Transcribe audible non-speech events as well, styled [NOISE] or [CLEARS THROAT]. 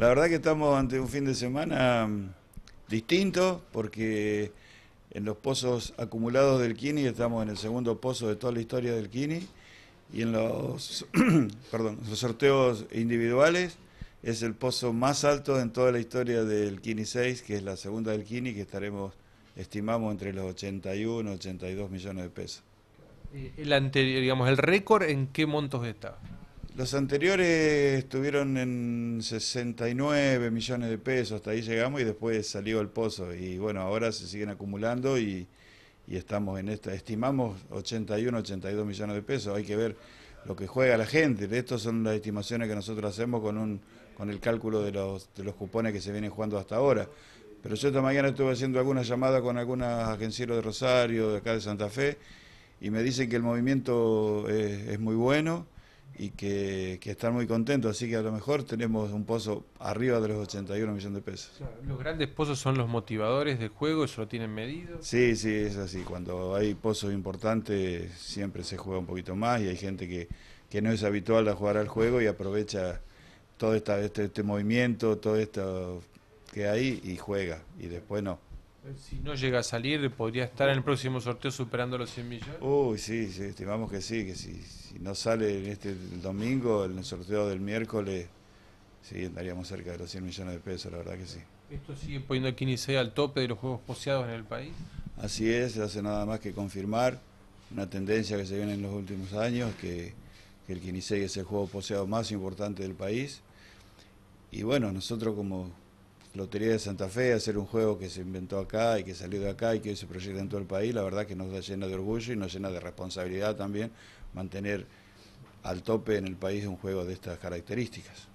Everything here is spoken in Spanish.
La verdad que estamos ante un fin de semana mm, distinto porque en los pozos acumulados del Kini estamos en el segundo pozo de toda la historia del Kini y en los, [CLEARS THROAT] perdón, los sorteos individuales es el pozo más alto en toda la historia del Kini 6, que es la segunda del Kini, que estaremos, estimamos, entre los 81 82 millones de pesos. Eh, el anterior, digamos, el récord, ¿en qué montos está? Los anteriores estuvieron en 69 millones de pesos, hasta ahí llegamos y después salió el pozo. Y bueno, ahora se siguen acumulando y, estamos en esta, estimamos 81, 82 millones de pesos. Hay que ver lo que juega la gente. Estas son las estimaciones que nosotros hacemos con, un, con el cálculo de los, de los cupones que se vienen jugando hasta ahora. Pero yo esta mañana estuve haciendo alguna llamada con algunas agencieros de Rosario, de acá de Santa Fe, y me dicen que el movimiento es muy bueno y que, que, están muy contentos, así que a lo mejor tenemos un pozo arriba de los 81 millones de pesos. los grandes pozos son los motivadores del juego, eso lo tienen medido. Sí, sí, es así, cuando hay pozos importantes siempre se juega un poquito más y hay gente que, que no es habitual a jugar al juego y aprovecha todo esta, este, este movimiento, todo esto que hay y juega, y después no. Eh, si no llega a salir, podría estar en el próximo sorteo superando los 100 millones. Uy, sí, estimamos que sí, que si, no sale en este domingo, en el sorteo del miércoles, sí, estaríamos cerca de los 100 millones de pesos, la verdad que sí. ¿Esto sigue poniendo a Kinisei al tope de los juegos poseados en el país? Así es, se hace nada más que confirmar una tendencia que se viene en los últimos años, que, el Kinisei es el juego poseado más importante del país. Y bueno, nosotros como Lotería de Santa Fe, hacer un juego que se inventó acá y que salió de acá y que hoy se proyecta en todo el país, la verdad que nos da llena de orgullo y nos llena de responsabilidad también mantener al tope en el país un juego de estas características.